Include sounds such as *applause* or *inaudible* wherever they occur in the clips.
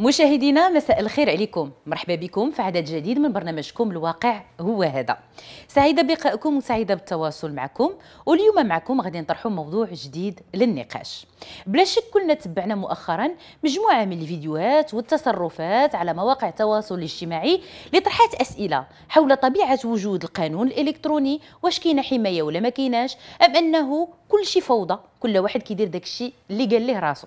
مشاهدينا مساء الخير عليكم مرحبا بكم في عدد جديد من برنامجكم الواقع هو هذا سعيدة بلقائكم وسعيدة بالتواصل معكم واليوم معكم غادي نطرحوا موضوع جديد للنقاش بلا شك كلنا تبعنا مؤخرا مجموعة من الفيديوهات والتصرفات على مواقع التواصل الاجتماعي لطرحات أسئلة حول طبيعة وجود القانون الإلكتروني واش كاينة حماية ولا ما كيناش أم أنه كل شي فوضى كل واحد كيدير داكشي اللي قال ليه راسو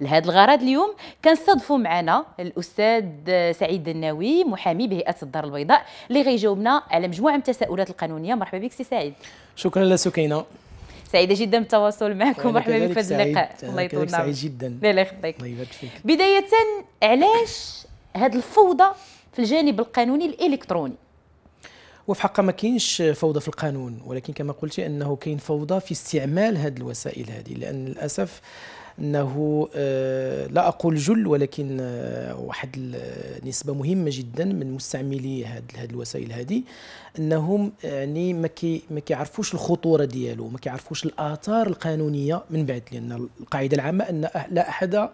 لهذا الغرض اليوم كنستضفوا معنا الاستاذ سعيد الناوي محامي بهيئه الدار البيضاء اللي غيجاوبنا على مجموعه من التساؤلات القانونيه مرحبا بك سي سعيد شكرا لسكينه سعيده جدا بالتواصل معكم مرحبا بك في هذا اللقاء الله يطول سعيد جدا الله يخطيك الله يبارك فيك بدايه علاش هذه الفوضى في الجانب القانوني الالكتروني وفي حقها ما كاينش فوضى في القانون ولكن كما قلت انه كاين فوضى في استعمال هذه الوسائل هذه لان للاسف انه آه، لا اقول جل ولكن آه، واحد النسبه مهمه جدا من مستعملي هذه هاد الوسائل هذه انهم يعني ما كي ما كيعرفوش الخطوره ديالو ما كيعرفوش الاثار القانونيه من بعد لان القاعده العامه ان أه، لا احد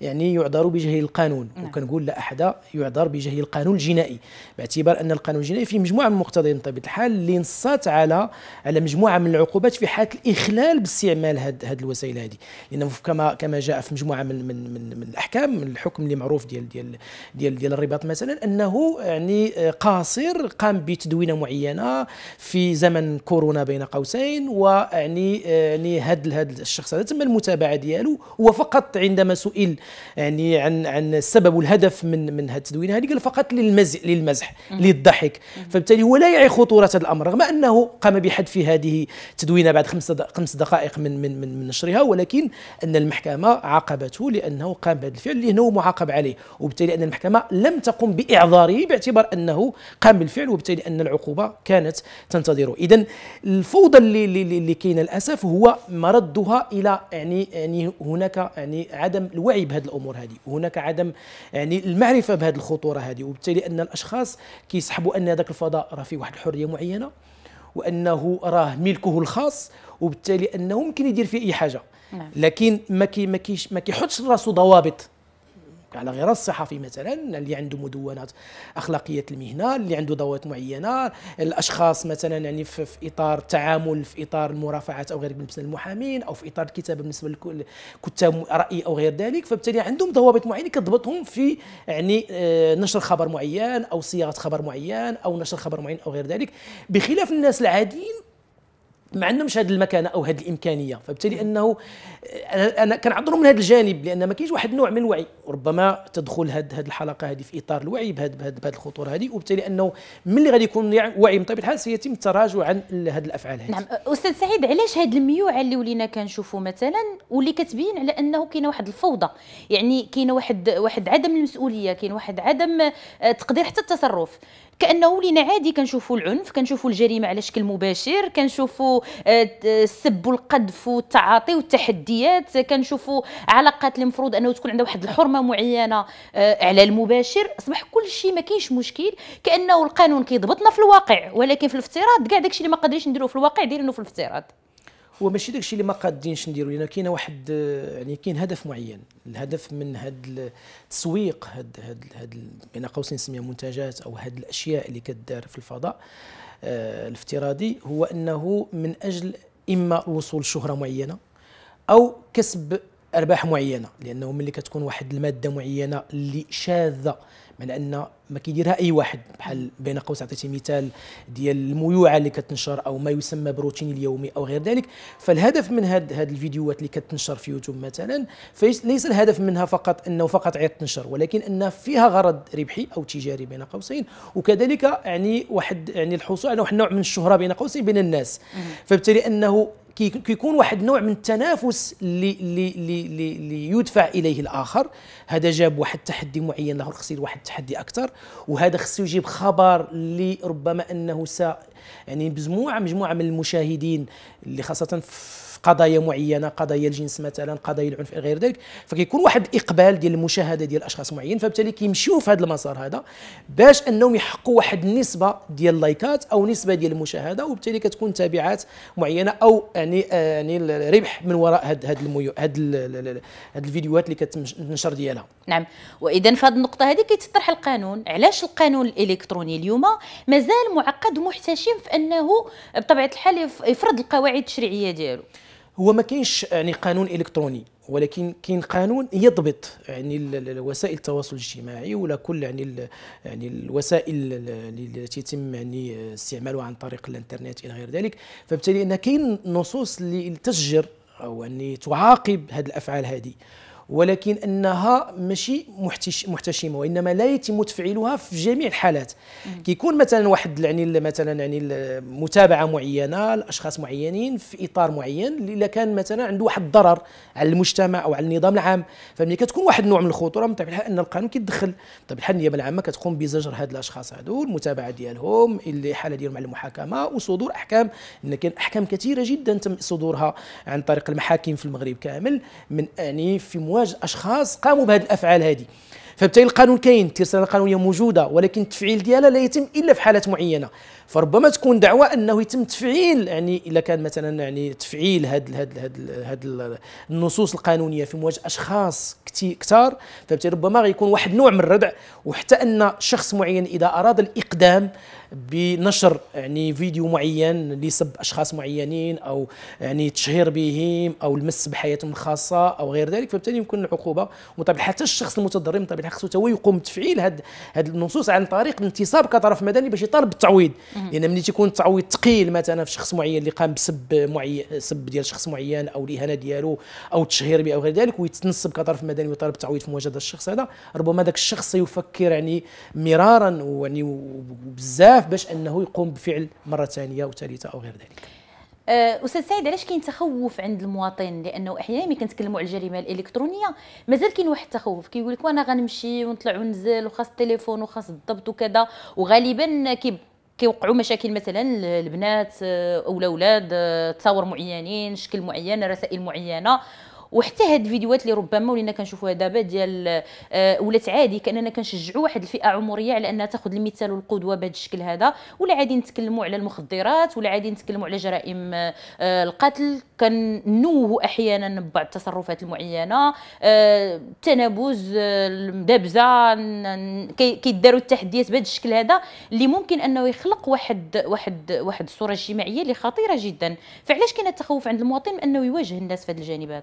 يعني يعذر بجهل القانون نعم. وكنقول لا احد يعذر بجهل القانون الجنائي باعتبار ان القانون الجنائي فيه مجموعه من المقتضيات بطبيعه الحال اللي نصات على على مجموعه من العقوبات في حاله الاخلال باستعمال هذه هاد الوسائل هذه لان كما كما جاء في مجموعه من من من, من الاحكام من الحكم اللي معروف ديال ديال ديال ديال الرباط مثلا انه يعني قاصر قام بتدوينه معينه في زمن كورونا بين قوسين ويعني يعني هاد هاد الشخص هذا تم المتابعه ديالو وفقط عندما سئل يعني عن عن السبب والهدف من من هاد التدوينه هذه قال فقط للمزح للمزح للضحك فبالتالي هو لا يعي خطوره هذا الامر رغم انه قام بحذف هذه التدوينه بعد خمس خمس دقائق من من من نشرها ولكن ان المحكمة عاقبته لأنه قام بهذا الفعل لأنه معاقب عليه وبالتالي أن المحكمة لم تقم بإعذاره باعتبار أنه قام بالفعل وبالتالي أن العقوبة كانت تنتظره إذا الفوضى اللي, اللي, اللي كاين للأسف هو مردها إلى يعني يعني هناك يعني عدم الوعي بهذه الأمور هذه هناك عدم يعني المعرفة بهذه الخطورة هذه وبالتالي أن الأشخاص كيسحبوا أن هذاك الفضاء راه فيه واحد الحرية معينة وأنه راه ملكه الخاص وبالتالي أنه ممكن يدير فيه أي حاجة نعم. لكن ما كي ما كيش ما كيحطش لراسو ضوابط على غرار الصحفي مثلا اللي عنده مدونات اخلاقيه المهنه اللي عنده ضوابط معينه الاشخاص مثلا يعني في, في اطار التعامل في اطار المرافعات او غير بالنسبه للمحامين او في اطار الكتابه بالنسبه لكل كتاب راي او غير ذلك فبالتالي عندهم ضوابط معينه كتضبطهم في يعني آه، نشر خبر معين او صياغه خبر معين او نشر خبر معين او غير ذلك بخلاف الناس العاديين ما عندهمش هذه المكانه او هذه الامكانيه فبالتالي انه انا كنعذرهم من هذا الجانب لان ما كاينش واحد النوع من الوعي ربما تدخل هذه الحلقه هذه في اطار الوعي بهذه الخطوره هذه وبالتالي انه ملي غادي يكون يعني وعي من طبيعه الحال سيتم التراجع عن هذه الافعال هذه نعم استاذ سعيد علاش هذه الميوعه اللي ولينا كنشوفوا مثلا واللي كتبين على انه كاينه واحد الفوضى يعني كاينه واحد واحد عدم المسؤوليه كاين واحد عدم آه، تقدير حتى التصرف كانه ولينا عادي كنشوفوا العنف كنشوفوا الجريمه على شكل مباشر كنشوفوا آه، السب والقذف والتعاطي والتحديات كنشوفوا علاقات اللي المفروض انه تكون عندها واحد الحرمه معينه آه، على المباشر اصبح كل شيء ما كاينش مشكل كانه القانون كيضبطنا في الواقع ولكن في الافتراض كاع داكشي اللي ما قادريش نديروه في الواقع دايرينه في الافتراض هو ماشي داكشي اللي ما قادينش نديرو لان كاين واحد يعني كاين هدف معين الهدف من هاد التسويق هاد هاد هاد بين قوسين نسميها منتجات او هاد الاشياء اللي كدار في الفضاء آه الافتراضي هو انه من اجل اما الوصول لشهره معينه او كسب ارباح معينه لانه ملي كتكون واحد الماده معينه اللي شاذه من ان ما كيديرها اي واحد بحال بين قوس عطيتي مثال ديال الميوعه اللي كتنشر او ما يسمى بروتين اليومي او غير ذلك فالهدف من هاد هاد الفيديوهات اللي كتنشر في يوتيوب مثلا ليس الهدف منها فقط انه فقط عيط تنشر ولكن ان فيها غرض ربحي او تجاري بين قوسين وكذلك يعني واحد يعني الحصول على واحد النوع من الشهره بين قوسين بين الناس فبالتالي انه كيكون واحد النوع من التنافس اللي اللي اللي يدفع اليه الاخر هذا جاب واحد التحدي معين له خصو واحد التحدي اكثر وهذا خصو يجيب خبر اللي ربما انه س يعني مجموعه مجموعه من المشاهدين اللي خاصه في قضايا معينه قضايا الجنس مثلا قضايا العنف الى غير ذلك فكيكون واحد الاقبال ديال المشاهده ديال اشخاص معين فبالتالي كيمشيو في هذا المسار هذا باش انهم يحققوا واحد النسبه ديال اللايكات او نسبه ديال المشاهده وبالتالي كتكون تابعات معينه او يعني يعني الربح من وراء هاد هاد الميو هاد هاد الفيديوهات اللي كتنشر ديالها نعم واذا في هذه النقطه هذه كيتطرح القانون علاش القانون الالكتروني اليوم مازال معقد ومحتشم في انه بطبيعه الحال يفرض القواعد التشريعيه ديالو هو ما كاينش يعني قانون الكتروني ولكن كاين قانون يضبط يعني وسائل التواصل الاجتماعي ولا كل يعني يعني الوسائل التي يتم يعني استعمالها عن طريق الانترنت الى غير ذلك فبالتالي ان كاين نصوص اللي تشجر او يعني تعاقب هذه الافعال هذه ولكن انها ماشي محتشمه وانما لا يتم تفعيلها في جميع الحالات كيكون مثلا واحد يعني مثلا يعني متابعه معينه لاشخاص معينين في اطار معين الا كان مثلا عنده واحد الضرر على المجتمع او على النظام العام فملي كتكون واحد النوع من الخطوره من الحال ان القانون كيدخل بطبيعه الحال النيابه العامه كتقوم بزجر هاد الاشخاص هادو المتابعه ديالهم حاله ديالهم على المحاكمه وصدور احكام ان كان احكام كثيره جدا تم صدورها عن طريق المحاكم في المغرب كامل من يعني في امواج اشخاص قاموا بهذه الافعال هذه فبالتالي القانون كاين الترسانه القانونيه موجوده ولكن التفعيل ديالها لا يتم الا في حالات معينه فربما تكون دعوة انه يتم تفعيل يعني الا كان مثلا يعني تفعيل هاد هاد هاد, هاد النصوص القانونيه في مواجهه اشخاص كثار فبالتالي ربما غيكون واحد نوع من الردع وحتى ان شخص معين اذا اراد الاقدام بنشر يعني فيديو معين لسب اشخاص معينين او يعني تشهير بهم او المس بحياتهم الخاصه او غير ذلك فبالتالي يمكن العقوبه وطبعا حتى الشخص المتضرر من طبيعه الحال خصو يقوم بتفعيل هاد هاد النصوص عن طريق الانتصاب كطرف مدني باش يطالب بالتعويض لان ملي تيكون التعويض ثقيل مثلا في شخص معين اللي قام بسب معين سب ديال شخص معين او الاهانه ديالو او التشهير به او غير ذلك ويتنصب كطرف مدني ويطالب بتعويض في مواجهه الشخص هذا ربما ذاك الشخص يفكر يعني مرارا ويعني بزاف باش انه يقوم بفعل مره ثانيه وثالثه او غير ذلك أه، استاذ سعيد علاش كاين تخوف عند المواطن لانه احيانا ملي كنتكلموا على الجريمه الالكترونيه مازال كاين واحد التخوف كيقول لك وانا غنمشي ونطلع ونزل وخاص التليفون وخاص الضبط وكذا وغالبا كيبقى كيوقعوا مشاكل مثلا البنات آه، او الاولاد آه، تصاور معينين شكل معين رسائل معينه وحتى هاد الفيديوهات اللي ربما ولينا كنشوفوها دابا ديال آه ولات عادي كاننا كنشجعوا واحد الفئه عمريه على انها تاخذ المثال والقدوه بهذا الشكل هذا ولا عادي نتكلموا على المخدرات ولا عادي نتكلموا على جرائم آه, آه، القتل كنوه احيانا ببعض التصرفات المعينه التنابز آه، المدابزه آه، كيداروا التحديات بهذا الشكل هذا اللي ممكن انه يخلق واحد واحد واحد الصوره اجتماعيه اللي خطيره جدا فعلاش كاين التخوف عند المواطن انه يواجه الناس في هذا الجانب هذا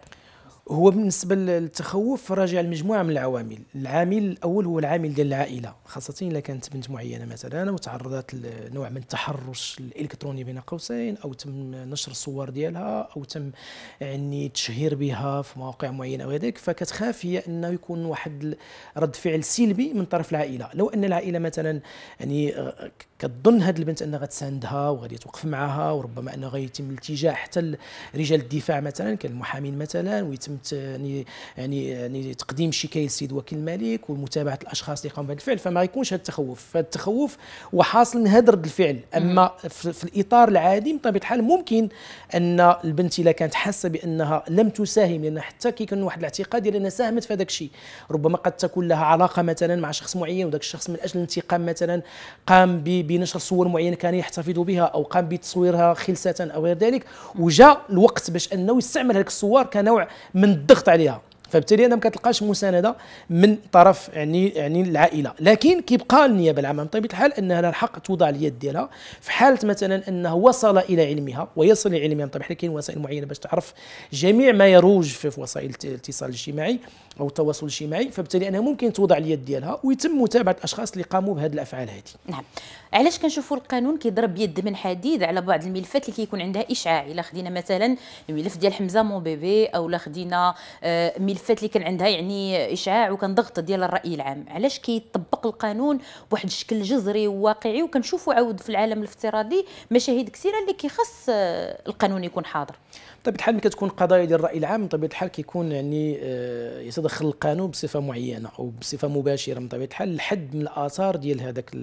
هو بالنسبه للتخوف راجع لمجموعه من العوامل العامل الاول هو العامل ديال العائله خاصه الا كانت بنت معينه مثلا وتعرضت لنوع من التحرش الالكتروني بين قوسين او تم نشر الصور ديالها او تم يعني تشهير بها في مواقع معينه وهذاك فكتخاف هي انه يكون واحد رد فعل سلبي من طرف العائله لو ان العائله مثلا يعني آه، كتظن هاد البنت انها غتساندها وغادي توقف معها وربما انه غيتم الالتجاء حتى لرجال الدفاع مثلا كالمحامين مثلا ويتم يعني-, يعني يعني تقديم شكايه للسيد وكيل الملك ومتابعه الاشخاص اللي قاموا بهذا الفعل فما يكونش هذا التخوف فهذا التخوف هو حاصل من هذا رد الفعل اما في الاطار العادي بطبيعه الحال ممكن ان البنت الا كانت حاسه بانها لم تساهم لان حتى كيكون واحد الاعتقاد ديال انها ساهمت في هذاك الشيء ربما قد تكون لها علاقه مثلا مع شخص معين وذاك الشخص من اجل الانتقام مثلا قام ب بنشر صور معينه كان يحتفظ بها او قام بتصويرها خلسه او غير ذلك وجاء الوقت باش انه يستعمل هذيك الصور كنوع من الضغط عليها فبالتالي انا ما كتلقاش مسانده من طرف يعني يعني العائله لكن كيبقى النيابه العامه بطبيعه الحال انها الحق توضع اليد ديالها في حاله مثلا انه وصل الى علمها ويصل الى علمها بطبيعه الحال كاين وسائل معينه باش تعرف جميع ما يروج في وسائل الاتصال الاجتماعي او التواصل الاجتماعي فبالتالي انها ممكن توضع اليد ديالها ويتم متابعه الاشخاص اللي قاموا بهذه الافعال هذه نعم علاش كنشوفوا القانون كيضرب يد من حديد على بعض الملفات اللي كيكون عندها اشعاع الا خدينا مثلا الملف ديال حمزه مو بيبي او لا خدينا آه، ملفات اللي كان عندها يعني اشعاع وكان ضغط ديال الراي العام علاش كيطبق القانون بواحد الشكل جذري وواقعي وكنشوفوا عاود في العالم الافتراضي مشاهد كثيره اللي كيخص آه، القانون يكون حاضر بطبيعه طيب، الحال ملي كتكون قضايا ديال الراي العام بطبيعه طيب، الحال كيكون يعني آه، يتدخل القانون بصفه معينه او بصفه مباشره من طبيعه الحال الحد من الاثار ديال هذاك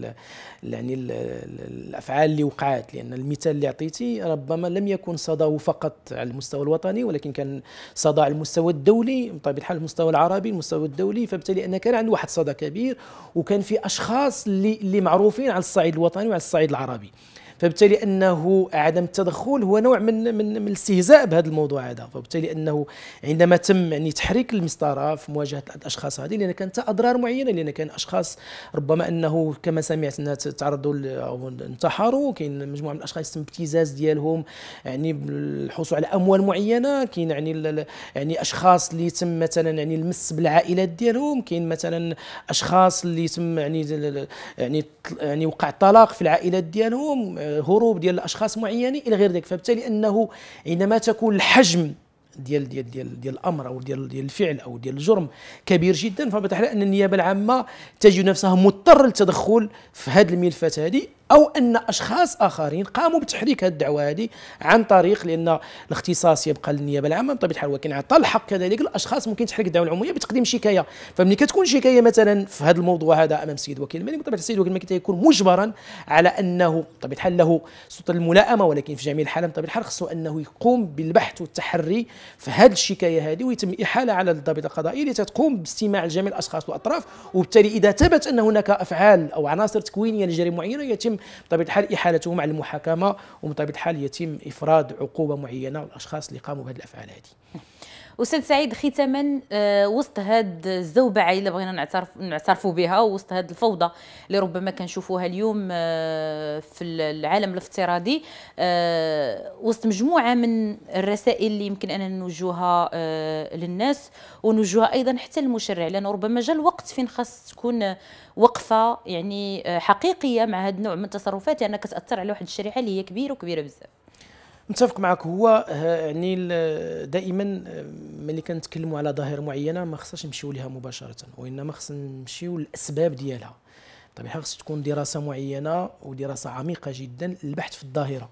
يعني الافعال اللي وقعات لان المثال اللي عطيتي ربما لم يكن صداه فقط على المستوى الوطني ولكن كان صدى على المستوى الدولي بطبيعه طيب، الحال المستوى العربي المستوى الدولي فبالتالي ان كان عنده واحد صدى كبير وكان في اشخاص اللي اللي معروفين على الصعيد الوطني وعلى الصعيد العربي فبالتالي انه عدم التدخل هو نوع من من, من الاستهزاء بهذا الموضوع هذا فبالتالي انه عندما تم يعني تحريك المسطره في مواجهه الاشخاص هذه لان كانت اضرار معينه لان كان اشخاص ربما انه كما سمعت انها تعرضوا او انتحروا كاين مجموعه من الاشخاص تم ابتزاز ديالهم يعني الحصول على اموال معينه كاين يعني يعني اشخاص اللي تم مثلا يعني المس بالعائلات ديالهم كاين مثلا اشخاص اللي تم يعني يعني يعني وقع طلاق في العائلات ديالهم هروب ديال الاشخاص معينين الى غير ذلك فبالتالي انه عندما تكون الحجم ديال ديال ديال ديال الامر او ديال ديال الفعل او ديال الجرم كبير جدا فبالتالي ان النيابه العامه تجد نفسها مضطر للتدخل في هذه الملفات هذه او ان اشخاص اخرين قاموا بتحريك هذه الدعوه هذه عن طريق لان الاختصاص يبقى للنيابه العامه بطبيعه طيب، الحال ولكن عطى الحق كذلك الاشخاص ممكن تحريك الدعوه العموميه بتقديم شكايه فملي كتكون شكايه مثلا في هذا الموضوع هذا امام السيد وكيل الملك بطبيعه طيب، السيد وكيل الملك تيكون مجبرا على انه بطبيعه طيب، الحال له سلطه الملائمه ولكن في جميع الحالات بطبيعه الحال خصو انه يقوم بالبحث والتحري في هذه الشكايه هذه ويتم احاله على الضابط القضائي اللي تتقوم باستماع جميع الاشخاص والاطراف وبالتالي اذا ثبت ان هناك افعال او عناصر تكوينيه لجريمه معينه يتم بطبيعه الحال احالته مع المحاكمه وبطبيعه الحال يتم افراد عقوبه معينه للاشخاص اللي قاموا بهذه الافعال هذه استاذ سعيد ختاما آه، وسط هاد الزوبعه اللي بغينا نعترف نعترفوا بها وسط هاد الفوضى اللي ربما كنشوفوها اليوم آه، في العالم الافتراضي آه، وسط مجموعه من الرسائل اللي يمكن اننا نوجهها للناس ونوجهها ايضا حتى للمشرع لانه ربما جاء الوقت فين خاص تكون وقفه يعني حقيقيه مع هذا النوع من التصرفات لانها يعني كتاثر على واحد الشريحه اللي هي كبيره وكبيره بزاف متفق معك هو آه، يعني آه، دائما آه، ملي كنتكلموا على ظاهره معينه ما خصناش نمشيو لها مباشره وانما خصنا نمشيو للاسباب ديالها طبعا خص تكون دراسه معينه ودراسه عميقه جدا البحث في الظاهره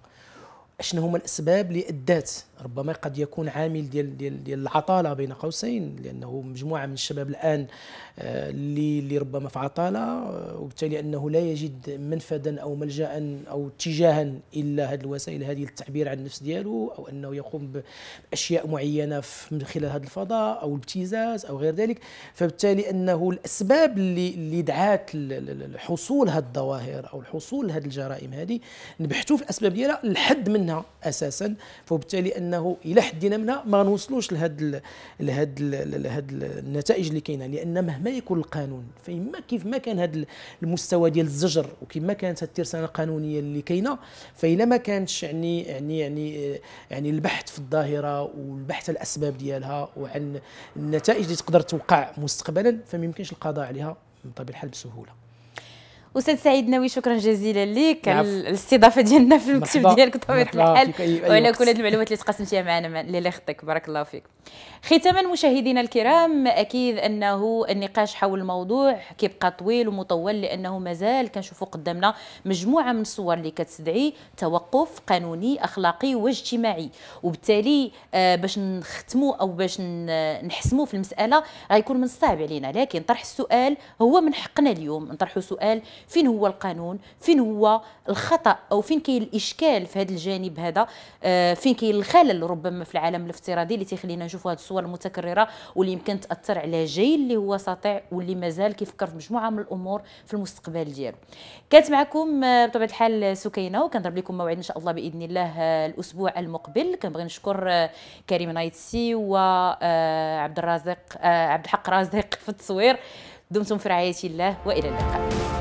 اشنو هما الاسباب اللي ادات ربما قد يكون عامل ديال ديال ديال العطاله بين قوسين لانه مجموعه من الشباب الان آه، اللي اللي ربما في عطاله آه، وبالتالي انه لا يجد منفذا او ملجا او اتجاها الا هذه الوسائل هذه للتعبير عن النفس ديالو او انه يقوم باشياء معينه من خلال هذا الفضاء او الابتزاز او غير ذلك فبالتالي انه الاسباب اللي اللي دعات لحصول هذه الظواهر او الحصول لهذه الجرائم هذه نبحثوا في الاسباب ديالها الحد من منها اساسا فبالتالي انه الى حدنا منها ما نوصلوش لهاد لهاد لهاد النتائج اللي كاينه لان مهما يكون القانون فيما كيف ما كان هذا المستوى ديال الزجر وكما كانت الترسانه القانونيه اللي كاينه فالا ما كانش يعني يعني يعني يعني البحث في الظاهره والبحث على الاسباب ديالها وعن النتائج اللي تقدر توقع مستقبلا فما يمكنش القضاء عليها من طبيعه الحال بسهوله استاذ سعيد ناوي شكرا جزيلا لك على الاستضافه ديالنا في المكتب ديالك بطبيعه الحال وعلى كل هذه المعلومات اللي تقاسمتيها معنا اللي يخطيك بارك الله فيك ختاما مشاهدينا الكرام اكيد انه النقاش حول الموضوع كيبقى طويل ومطول لانه مازال كنشوفوا قدامنا مجموعه من الصور اللي كتدعي توقف قانوني اخلاقي واجتماعي وبالتالي آه، باش نختموا او باش نحسموا في المساله غيكون من الصعب علينا لكن طرح السؤال هو من حقنا اليوم نطرحوا سؤال فين هو القانون فين هو الخطا او فين كاين الاشكال في هذا الجانب هذا آه، فين كاين الخلل ربما في العالم الافتراضي اللي تيخلينا نشوفوا هذه الصور المتكرره واللي يمكن تاثر على جيل اللي هو ساطع واللي مازال كيفكر في مجموعه من الامور في المستقبل ديالو كانت معكم آه، بطبيعه الحال سكينه وكنضرب لكم موعد ان شاء الله باذن الله آه، الاسبوع المقبل كنبغي نشكر كريم نايتسي وعبد الرازق عبد الحق رازق *laughs* في التصوير دمتم في رعايه الله والى اللقاء